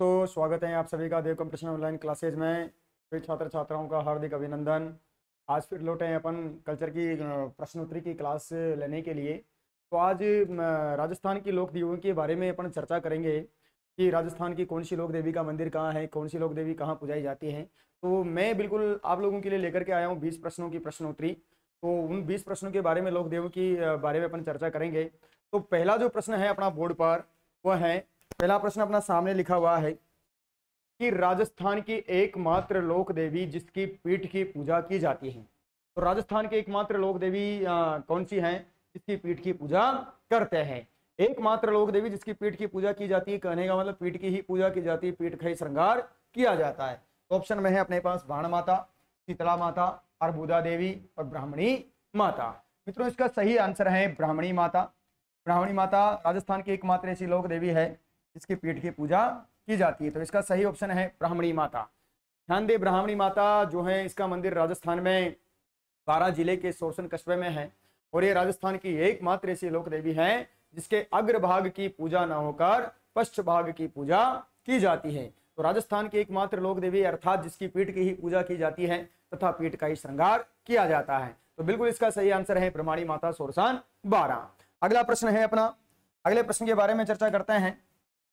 तो स्वागत है आप सभी का देव कंपटीशन ऑनलाइन क्लासेज में फिर छात्र छात्राओं का हार्दिक अभिनंदन आज फिर लौटे हैं अपन कल्चर की प्रश्नोत्तरी की क्लास लेने के लिए तो आज राजस्थान की लोक देवियों के बारे में अपन चर्चा करेंगे कि राजस्थान की कौन सी लोक देवी का मंदिर कहाँ है कौन सी लोक देवी कहाँ पूजाई जाती है तो मैं बिल्कुल आप लोगों के लिए लेकर के आया हूँ बीस प्रश्नों की प्रश्नोत्तरी तो उन बीस प्रश्नों के बारे में लोक देवों की बारे में अपन चर्चा करेंगे तो पहला जो प्रश्न है अपना बोर्ड पर वह है पहला प्रश्न अपना सामने लिखा हुआ है कि राजस्थान की एकमात्र लोक देवी जिसकी पीठ की पूजा की जाती है तो राजस्थान की एकमात्र लोक देवी कौन सी है जिसकी पीठ की पूजा करते हैं एकमात्र लोक देवी जिसकी पीठ की पूजा की जाती है कहने का मतलब पीठ की ही पूजा की जाती है पीठ का ही श्रृंगार किया जाता है तो ऑप्शन में है अपने पास भाण माता शीतला माता अर्बुदा देवी और ब्राह्मणी माता मित्रों इसका सही आंसर है ब्राह्मणी माता ब्राह्मणी माता राजस्थान की एकमात्र ऐसी लोक देवी है जिसके पीठ की पूजा की जाती है तो इसका सही ऑप्शन है ब्राह्मणी माता ध्यान दे ब्राह्मणी माता जो है इसका मंदिर राजस्थान में बारा जिले के सोरसन कस्बे में है और ये राजस्थान की एकमात्र ऐसी लोक देवी है जिसके अग्रभाग की पूजा न होकर पश्च भाग की पूजा की जाती है तो राजस्थान की एकमात्र लोक देवी अर्थात जिसकी पीठ की ही पूजा की जाती है तथा पीठ का ही श्रृंगार किया जाता है तो बिल्कुल इसका सही आंसर है प्रमाणी माता सोरसान बारह अगला प्रश्न है अपना अगले प्रश्न के बारे में चर्चा करते हैं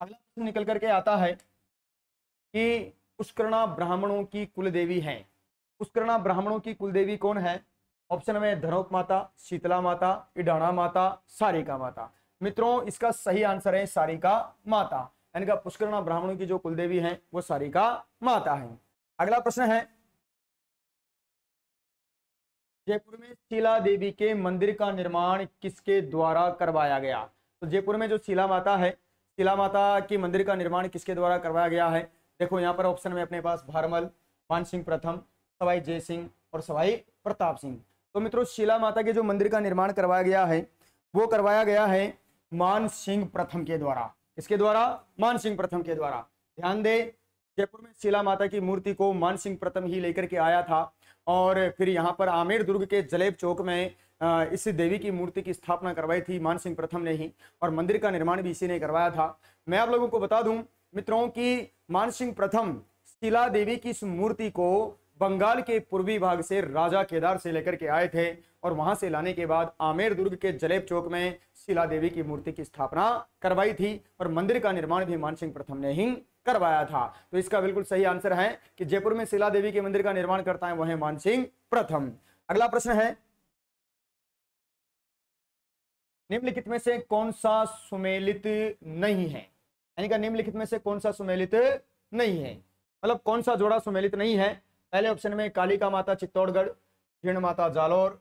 अगला प्रश्न निकल करके आता है कि पुष्करणा ब्राह्मणों की कुलदेवी है पुष्करणा ब्राह्मणों की कुलदेवी कौन है ऑप्शन में धनोप माता शीतला माता इडाना माता सारिका माता मित्रों इसका सही आंसर है सारिका माता यानी कि पुष्करणा ब्राह्मणों की जो कुलदेवी है वो सारिका माता है अगला प्रश्न है जयपुर में शीला देवी के मंदिर का निर्माण किसके द्वारा करवाया गया तो जयपुर में जो शीला माता है शिला माता की मंदिर का निर्माण किसके द्वारा करवाया गया है देखो यहाँ पर ऑप्शन में अपने पास भारमल मान सिंह प्रथम सवाई जय सिंह और सवाई प्रताप सिंह तो मित्रों शिला माता के जो मंदिर का निर्माण करवाया गया है वो करवाया गया है मान सिंह प्रथम के द्वारा इसके द्वारा मान सिंह प्रथम के द्वारा ध्यान दे जयपुर में शिला माता की मूर्ति को मान सिंह प्रथम ही लेकर के आया था और फिर यहाँ पर आमेर दुर्ग के जलेब चौक में इस देवी की मूर्ति की स्थापना करवाई थी मान सिंह प्रथम ने ही और मंदिर का निर्माण भी इसी ने करवाया था मैं आप लोगों को बता दूं मित्रों की मान सिंह प्रथम शिला देवी की इस मूर्ति को बंगाल के पूर्वी भाग से राजा केदार से लेकर के आए थे और वहां से लाने के बाद आमेर दुर्ग के जलेब चौक में शिला देवी की मूर्ति की स्थापना करवाई थी और मंदिर का निर्माण भी मानसिंह प्रथम ने ही करवाया था तो इसका बिल्कुल सही आंसर है कि जयपुर में शिला देवी के मंदिर का निर्माण करता है वह है मानसिंह प्रथम अगला प्रश्न है निम्नलिखित में से कौन सा सुमेलित नहीं है यानी कि निम्नलिखित में से कौन सा सुमेलित नहीं है मतलब कौन सा जोड़ा सुमेलित नहीं है पहले ऑप्शन में कालिका माता चित्तौड़गढ़ जीर्ण माता जालोर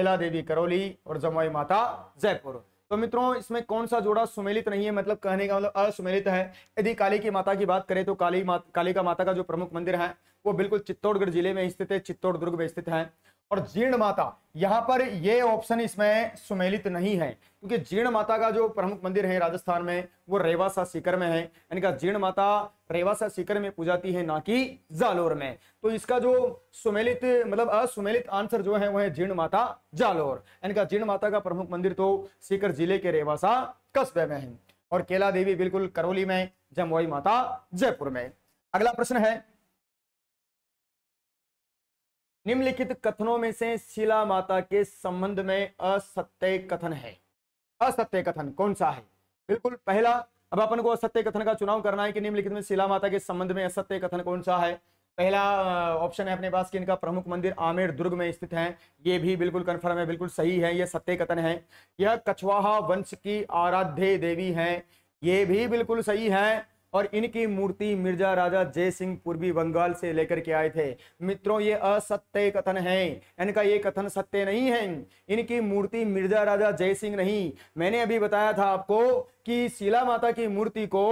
एला देवी करौली और जमुई माता जयपुर तो मित्रों इसमें कौन सा जोड़ा सुमेलित नहीं है मतलब कहने का मतलब असुमेलित है यदि काली की माता की बात करें तो काली माता काली का माता का जो प्रमुख मंदिर है वो बिल्कुल चित्तौड़गढ़ जिले में स्थित है चित्तौड़ दुर्ग में स्थित है और जीर्ण माता यहाँ पर ये ऑप्शन इसमें सुमेलित नहीं है क्योंकि जीर्ण माता का जो प्रमुख मंदिर है राजस्थान में वो रेवासा सीकर में है यानी कि जीर्ण माता रेवासा सीकर में पूजाती है ना कि जालोर में तो इसका जो सुमेलित मतलब असुमेलित आंसर जो है वह है जीर्ण माता जालोर यानी कि जीर्ण माता का प्रमुख मंदिर तो सीकर जिले के रेवासा कस्बे में है और केला देवी बिल्कुल करौली में जमवाई माता जयपुर में अगला प्रश्न है निम्नलिखित कथनों में से शिला माता के संबंध में असत्य कथन है असत्य कथन कौन सा है बिल्कुल पहला अब अपन को असत्य कथन का चुनाव करना है कि निम्नलिखित में शिला माता के संबंध में असत्य कथन कौन सा है पहला ऑप्शन है अपने पास कि इनका प्रमुख मंदिर आमेर दुर्ग में स्थित है ये भी बिल्कुल कन्फर्म है बिल्कुल सही है यह सत्य कथन है यह कछवाहा वंश की आराध्य देवी है ये भी बिल्कुल सही है और इनकी मूर्ति मिर्जा राजा जय सिंह पूर्वी बंगाल से लेकर के आए थे मित्रों ये असत्य कथन है इनका ये कथन सत्य नहीं है इनकी मूर्ति मिर्जा राजा जय सिंह नहीं मैंने अभी बताया था आपको कि शिला माता की मूर्ति को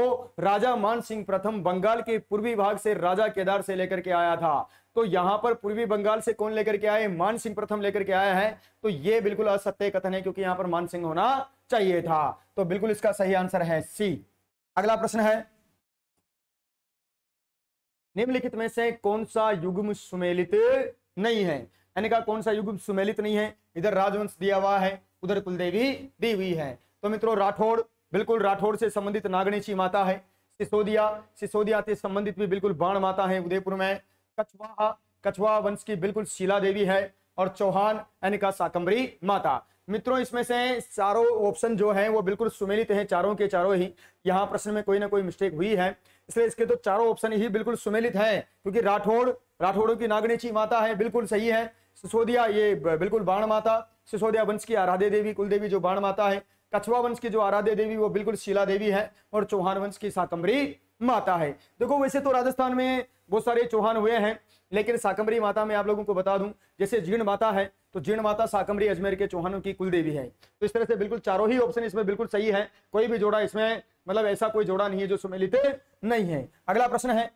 राजा मान सिंह प्रथम बंगाल के पूर्वी भाग से राजा केदार से लेकर के आया था तो यहां पर पूर्वी बंगाल से कौन लेकर के आए मान सिंह प्रथम लेकर के आया है तो ये बिल्कुल असत्य कथन है क्योंकि यहां पर मान सिंह होना चाहिए था तो बिल्कुल इसका सही आंसर है सी अगला प्रश्न है निम्नलिखित में से कौन सा युग्म सुमेलित नहीं है यानी कहा कौन सा युग्म सुमेलित नहीं है इधर राजवंश दिया हुआ है उधर कुलदेवी दी हुई है तो मित्रों राठौड़ बिल्कुल राठौड़ से संबंधित नागणेशी माता है सिसोदिया सिसोदिया से संबंधित भी बिल्कुल बाण माता है उदयपुर में कछवाहा कछवा वंश की बिल्कुल शीला देवी है और चौहान यानी का साकम्बरी माता मित्रों इसमें से चारों ऑप्शन जो है वो बिल्कुल सुमेलित हैं चारों के चारों ही यहाँ प्रश्न में कोई ना कोई मिस्टेक हुई है इसलिए इसके तो चारों ऑप्शन ही बिल्कुल सुमेलित हैं क्योंकि राठौड़ राठौड़ों की नागणीची माता है बिल्कुल सही है सिसोदिया ये बिल्कुल बाण माता सिसोदिया वंश की आराध्य देवी कुलदेवी जो बाण माता है कछवा वंश की जो आराध्य देवी वो बिल्कुल शीला देवी है और चौहान वंश की साकम्बरी माता है देखो वैसे तो राजस्थान में बहुत सारे चौहान हुए हैं लेकिन साकम्बरी माता में आप लोगों को बता दूं जैसे जीर्ण माता है तो जीर्ण माता साकम्बरी अजमेर के चौहानों की कुलदेवी है तो इस तरह से बिल्कुल चारों ही ऑप्शन इसमें बिल्कुल सही है कोई भी जोड़ा इसमें मतलब ऐसा कोई जोड़ा नहीं है जो सुमेलित नहीं है अगला प्रश्न है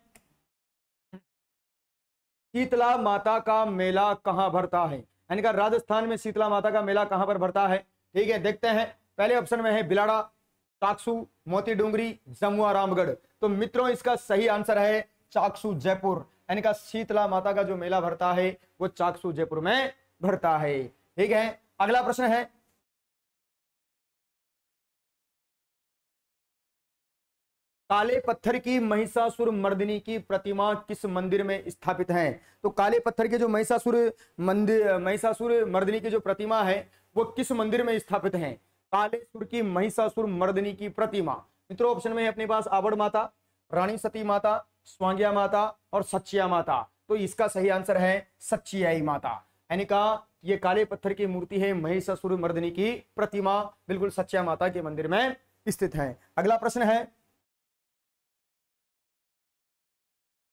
शीतला माता का मेला कहां भरता है यानी कि राजस्थान में शीतला माता का मेला कहां पर भरता है ठीक है देखते हैं पहले ऑप्शन में है बिलाड़ा चाकसू मोती डूंगरी जमुआ रामगढ़ तो मित्रों इसका सही आंसर है चाकसू जयपुर यानी कहा शीतला माता का जो मेला भरता है वो चाकसू जयपुर में भरता है ठीक है अगला प्रश्न है काले पत्थर की महिषासुर मर्दिनी की प्रतिमा किस मंदिर में स्थापित है तो काले पत्थर के जो महिषासुर मंदिर महिषासुर मर्दिनी की जो प्रतिमा है वो किस मंदिर में स्थापित है काले सुर की महिषासुर मर्दिनी की प्रतिमा मित्रों ऑप्शन में अपने पास आवड़ माता रानी सती माता स्वांग्या माता और सच्चिया माता तो इसका सही आंसर है सच्चियाई माता यानी कहा यह काले पत्थर की मूर्ति है महिषासुर मर्दिनी की प्रतिमा बिल्कुल सच्चिया माता के मंदिर में स्थित है अगला प्रश्न है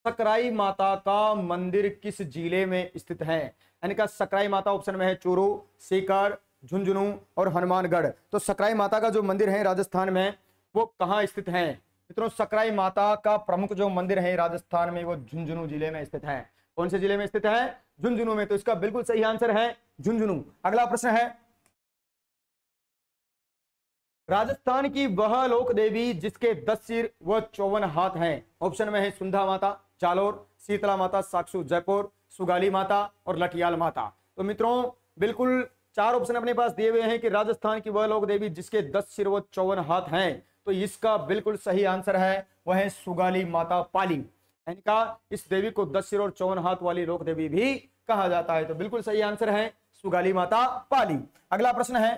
सकराई माता का मंदिर किस जिले में स्थित है यानी का सकराई माता ऑप्शन में है चूरू सीकर झुंझुनू और हनुमानगढ़ तो सकराई माता का जो मंदिर है राजस्थान में वो कहाँ स्थित है मित्रों सकराई माता का प्रमुख जो मंदिर है राजस्थान में वो झुंझुनू जिले में स्थित है कौन से जिले में स्थित है झुंझुनू में तो इसका बिल्कुल सही आंसर है झुंझुनू अगला प्रश्न है राजस्थान की वह लोक देवी जिसके दस सिर व चौवन हाथ हैं ऑप्शन में है सुंधा माता जालोर शीतला माता साक्षू जयपुर सुगाली माता और लठियाल माता तो मित्रों बिल्कुल चार ऑप्शन अपने पास दिए हुए हैं कि राजस्थान की वह लोक देवी जिसके दस सिर व चौवन हाथ हैं तो इसका बिल्कुल सही आंसर है वह है सुगाली माता पाली इनका इस देवी को दस सिर और चौवन हाथ वाली लोक देवी भी कहा जाता है तो बिल्कुल सही आंसर है सुगाली माता पाली अगला प्रश्न है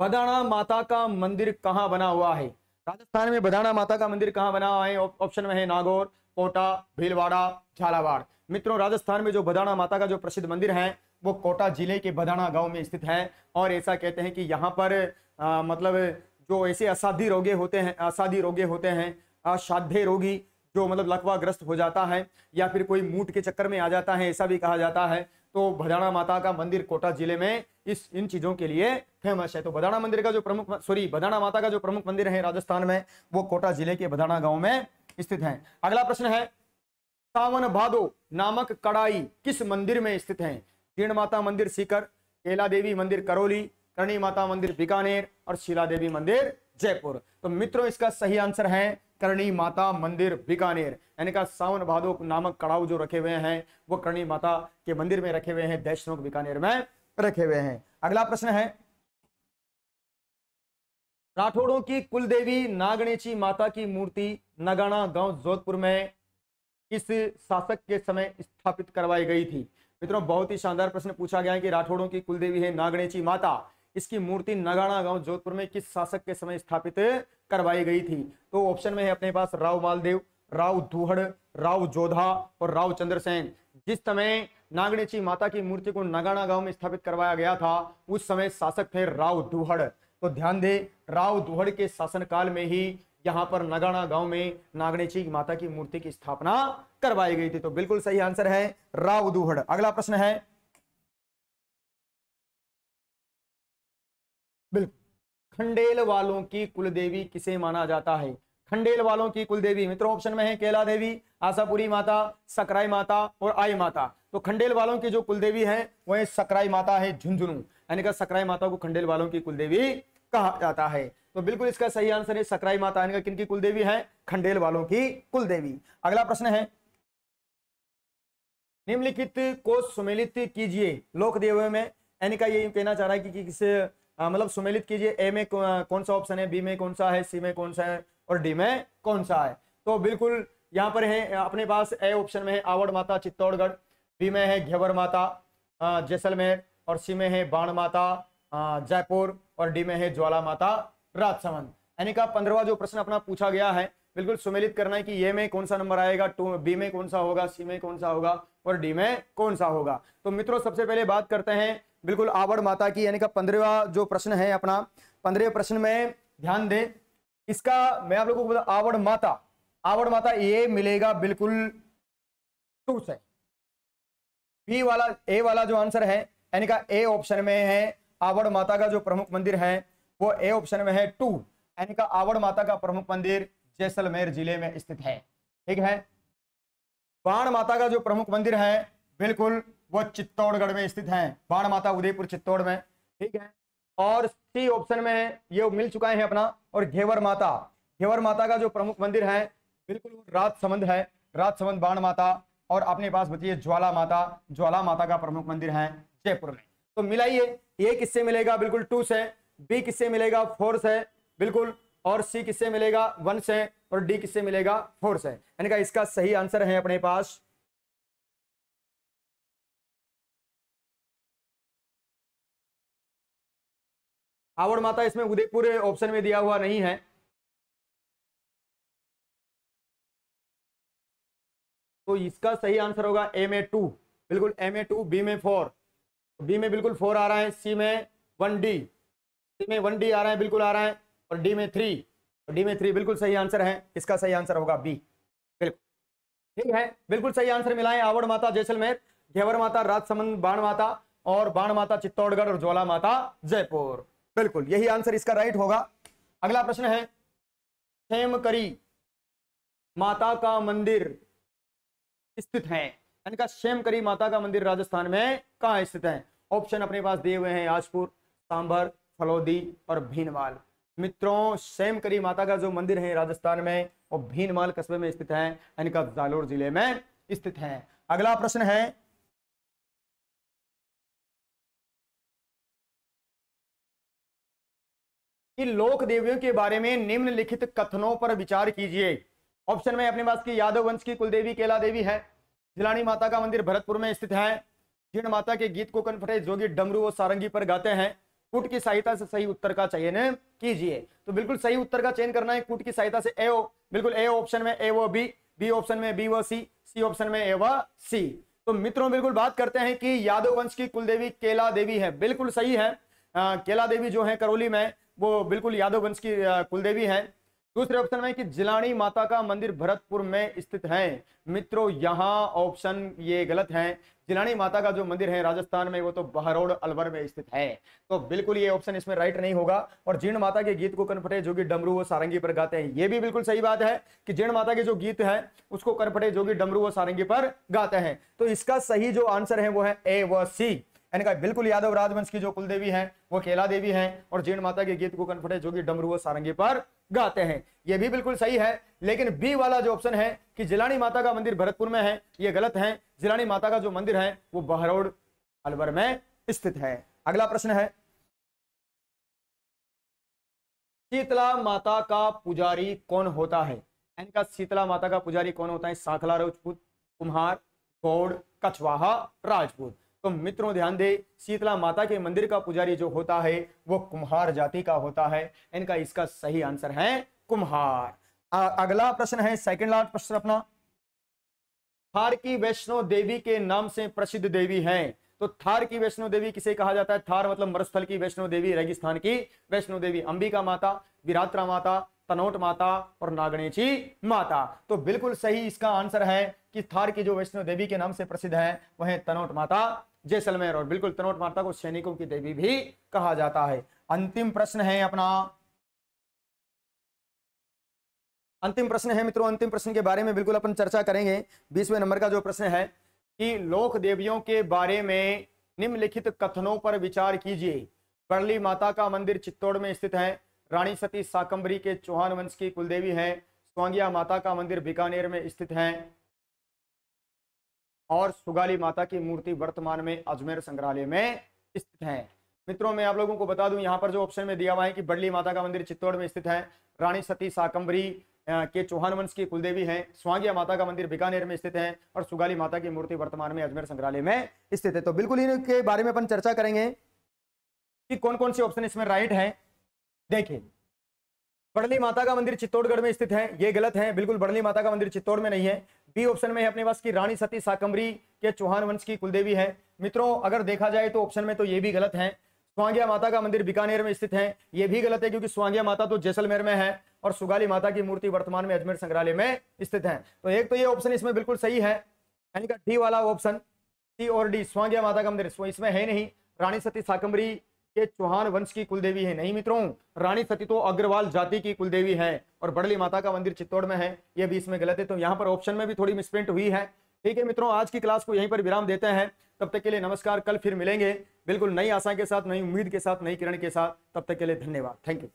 बदाना माता का मंदिर कहां बना हुआ है राजस्थान में बधाना माता का मंदिर कहाँ बना हुआ है ऑप्शन में है नागौर कोटा भीलवाड़ा झालावाड़ मित्रों राजस्थान में जो बदाना माता का जो प्रसिद्ध मंदिर है वो कोटा जिले के बदाना गांव में स्थित है और ऐसा कहते हैं कि यहाँ पर आ, मतलब जो ऐसे असाध्य रोगे होते हैं असाध्य रोगे होते हैं असाध्य रोगी जो मतलब लकवाग्रस्त हो जाता है या फिर कोई मूट के चक्कर में आ जाता है ऐसा भी कहा जाता है तो भदाना माता का मंदिर कोटा जिले में इस इन चीज़ों के लिए फेमस है तो बदाना मंदिर का जो प्रमुख सॉरी बदाना माता का जो प्रमुख मंदिर है राजस्थान में वो कोटा जिले के बदाना गांव में स्थित है अगला प्रश्न है सावन भादो नामक कड़ाई किस मंदिर में स्थित है तीर्ण माता मंदिर सीकर केला देवी मंदिर करौली करणी माता मंदिर बीकानेर और शिला देवी मंदिर जयपुर तो मित्रों इसका सही आंसर है करणी माता मंदिर बीकानेर यानी का सावन भादो नामक कड़ाऊ जो रखे हुए हैं वो करणी माता के मंदिर में रखे हुए हैं दैशनोक बीकानेर में रखे हुए हैं अगला प्रश्न है राठौड़ों की कुलदेवी नागणेशी माता की मूर्ति नगाना गांव जोधपुर में किस शासक के समय स्थापित करवाई गई थी मित्रों बहुत ही शानदार प्रश्न पूछा गया है कि राठौड़ों की कुलदेवी है नागणेशी माता इसकी मूर्ति नगाना गांव जोधपुर में किस शासक के समय स्थापित करवाई गई थी तो ऑप्शन में है अपने पास राव मालदेव राव दुहड़ राव जोधा और राव चंद्रसेन जिस समय नागणेची माता की मूर्ति को नगाना गांव में स्थापित करवाया गया था उस समय शासक थे राव दुहड़ तो ध्यान दे राव दुहड़ के शासनकाल में ही यहां पर नगाना गांव में नागणेची माता की मूर्ति की स्थापना करवाई गई थी तो बिल्कुल सही आंसर है राव दुहड़ अगला प्रश्न है खंडेल वालों की कुलदेवी किसे माना जाता है खंडेल वालों की कुलदेवी मित्रों ऑप्शन में है केला देवी आशापुरी माता सकराई माता और आई माता तो खंडेल वालों की जो कुलदेवी है वह सकराई माता है झुंझुनू यानी कि सकराई माता को खंडेल वालों की कुलदेवी कहा जाता है तो बिल्कुल इसका सही आंसर है सकराई माता इनका किनकी कुलदेवी है खंडेल वालों की कुलदेवी अगला प्रश्न है निम्नलिखित को सुमेलित कीजिए लोकदेव में यानी का ये कहना चाह रहा है कि, कि किस मतलब सुमेलित कीजिए ए में कौन सा ऑप्शन है बी में कौन सा है सी में कौन सा है और डी में कौन सा है तो बिल्कुल यहाँ पर है अपने पास ए ऑप्शन में है आवड़ माता चित्तौड़गढ़ बी में है घेवर माता जैसलमेर और सी में है बाण माता जयपुर और डी में है ज्वाला माता राजसमंद यानी का पंद्रवा जो प्रश्न अपना पूछा गया है बिल्कुल सुमेलित करना है कि ए में कौन सा नंबर आएगा टू बी में कौन सा होगा सी में कौन सा होगा और डी में कौन सा होगा तो मित्रों सबसे पहले बात करते हैं बिल्कुल आवड़ माता की यानी का पंद्रहवा जो प्रश्न है अपना पंद्रह प्रश्न में ध्यान दें इसका मैं आप लोगों को बता आवड़ माता आवड़ माता ए मिलेगा बिल्कुल टू से बी वाला ए वाला जो आंसर है यानी का ए ऑप्शन में है आवड़ माता का जो प्रमुख मंदिर है वो ए ऑप्शन में है टू यानी का आवड़ माता का प्रमुख मंदिर जैसलमेर जिले में स्थित है ठीक है बाण माता का जो प्रमुख मंदिर है बिल्कुल वो चित्तौड़गढ़ में स्थित है बाण माता उदयपुर चित्तौड़ में ठीक है और सी ऑप्शन में ये मिल चुका है अपना और घेवर माता घेवर माता का जो प्रमुख मंदिर है बिल्कुल रात संबंध है रात संबंध बाण माता और अपने पास बताइए ज्वाला माता ज्वाला माता का प्रमुख मंदिर है जयपुर में तो मिलाइए ए किससे मिलेगा बिल्कुल टू से बी किससे मिलेगा फोर से बिल्कुल और सी किससे मिलेगा वन से और डी किससे मिलेगा फोर से यानी कि इसका सही आंसर है अपने पास आवड़ माता इसमें उदयपुर ऑप्शन में दिया हुआ नहीं है तो इसका सही आंसर होगा ए में टू बिल्कुल ए में टू बी में फोर बी में बिल्कुल फोर आ रहा है सी में वन डी सी में वन डी आ रहा है बिल्कुल आ रहा है और डी में थ्री और डी में थ्री बिल्कुल सही आंसर है इसका सही आंसर होगा बी बिल्कुल ठीक है बिल्कुल सही आंसर मिला है आवड़ माता जैसलमेर घेवर माता राजसमंद बाण माता और बाण माता चित्तौड़गढ़ और ज्वाला माता जयपुर बिल्कुल यही आंसर इसका राइट होगा अगला प्रश्न है करी माता का मंदिर स्थित है यानी का करी माता का मंदिर राजस्थान में कहा स्थित है ऑप्शन अपने पास दिए हुए हैं आजपुर सांभर फलौदी और भीनवाल मित्रों सेम करी माता का जो मंदिर है राजस्थान में वो भीनवाल कस्बे में स्थित है यानी जालोर जिले में स्थित है अगला प्रश्न है कि लोक देवियों के बारे में निम्नलिखित कथनों पर विचार कीजिए ऑप्शन में अपने पास की यादव वंश की कुलदेवी केला देवी है जिलानी माता का मंदिर भरतपुर में स्थित है जिन माता के गीत को कनफटे जोगी डमरू और सारंगी पर गाते हैं कुट की सहायता से सही उत्तर का चयन कीजिए तो बिल्कुल सही उत्तर का चयन करना है कुट की सहायता से ए ओ बिल्कुल ए ऑप्शन में ए वो बी बी ऑप्शन में बी वो सी सी ऑप्शन में ए व सी तो मित्रों बिल्कुल बात करते हैं कि यादव वंश की कुलदेवी केला देवी है बिल्कुल सही है आ, केला देवी जो है करौली में वो बिल्कुल यादव वंश की कुलदेवी है दूसरे ऑप्शन में कि जिलानी माता का मंदिर भरतपुर में स्थित है मित्रों यहाँ ऑप्शन ये गलत है जिलानी माता का जो मंदिर है राजस्थान में वो तो बहरोड अलवर में स्थित है तो बिल्कुल ये ऑप्शन इसमें राइट नहीं होगा और जीर्ण माता के गीत को कनपटे जोगी डमरू व सारंगी पर गाते हैं ये भी बिल्कुल सही बात है कि जीर्ण माता के जो गीत है उसको कनपटे जोगी डमरू व सारंगी पर गाते हैं तो इसका सही जो आंसर है वो है ए व सी इनका बिल्कुल यादव राजवंश की जो कुलदेवी है वो केला देवी है और जीर्ण माता के गीत को कनपटे जोगी डमरू व सारंगी पर गाते हैं यह भी बिल्कुल सही है लेकिन बी वाला जो ऑप्शन है कि जिलानी माता का मंदिर भरतपुर में है ये गलत है जिलानी माता का जो मंदिर है वो बहरोड़ अलवर में स्थित है अगला प्रश्न है शीतला माता का पुजारी कौन होता है इनका शीतला माता का पुजारी कौन होता है साखला राजपूत कुम्हार गौड़ कछवाहा राजपूत तो मित्रों ध्यान दे शीतला माता के मंदिर का पुजारी जो होता है वो कुम्हार जाति का होता है इनका इसका सही आंसर है कुम्हार अगला प्रश्न है सेकंड लास्ट प्रश्न अपना थार की वैष्णो देवी के नाम से प्रसिद्ध देवी हैं तो थार की वैष्णो देवी किसे कहा जाता है थार मतलब मरुस्थल की वैष्णो देवी रेगिस्तान की वैष्णो देवी अंबिका माता विरात्रा माता तनोट माता और नागणेची माता तो बिल्कुल सही इसका आंसर है कि थार की जो वैष्णो देवी के नाम से प्रसिद्ध है वह तनोट माता जैसलमेर और बिल्कुल तनोट माता को सैनिकों की देवी भी कहा जाता है अंतिम प्रश्न है अपना अंतिम प्रश्न है मित्रों अंतिम प्रश्न के बारे में बिल्कुल अपन चर्चा करेंगे बीसवें नंबर का जो प्रश्न है कि लोक देवियों के बारे में निम्नलिखित कथनों पर विचार कीजिए बरली माता का मंदिर चित्तौड़ में स्थित है रानी सती साकंबरी के चौहान वंश की कुलदेवी है स्वांगिया माता का मंदिर बीकानेर में स्थित है और सुगाली माता की मूर्ति वर्तमान में अजमेर संग्रहालय में स्थित है मित्रों मैं आप लोगों को बता दूं यहाँ पर जो ऑप्शन में दिया हुआ है कि बडली माता का मंदिर चित्तौड़ में स्थित है रानी सती साकंबरी के चौहान वंश की कुलदेवी हैं स्वांगिया माता का मंदिर बीकानेर में स्थित है और सुगाली माता की मूर्ति वर्तमान में अजमेर संग्रहालय में स्थित है तो बिल्कुल इनके बारे में अपन चर्चा करेंगे कि कौन कौन से ऑप्शन इसमें राइट है देखिए बड़ली माता का मंदिर चित्तौड़गढ़ में स्थित है ये गलत है बिल्कुल बड़ली माता का मंदिर चित्तौड़ में नहीं है बी ऑप्शन में है अपने पास की रानी सती साकम्बरी के चौहान वंश की कुलदेवी है मित्रों अगर देखा जाए तो ऑप्शन में तो ये भी गलत है स्वांगिया माता का मंदिर बीकानेर में स्थित है यह भी गलत है क्योंकि स्वांगिया माता तो जैसलमेर में है और सुगाली माता की मूर्ति वर्तमान में अजमेर संग्रहालय में स्थित है तो एक तो ये ऑप्शन इसमें बिल्कुल सही है यानी कि डी वाला ऑप्शन सी और डी स्वांगिया माता का मंदिर इसमें है नहीं रानी सती साकम्बरी ये चौहान वंश की कुलदेवी है नहीं मित्रों रानी सती तो अग्रवाल जाति की कुलदेवी है और बड़ली माता का मंदिर चित्तौड़ में है ये भी इसमें गलत है तो यहाँ पर ऑप्शन में भी थोड़ी मिसप्रिंट हुई है ठीक है मित्रों आज की क्लास को यहीं पर विराम देते हैं तब तक के लिए नमस्कार कल फिर मिलेंगे बिल्कुल नई आशा के साथ नई उम्मीद के साथ नई किरण के साथ तब तक के लिए धन्यवाद थैंक यू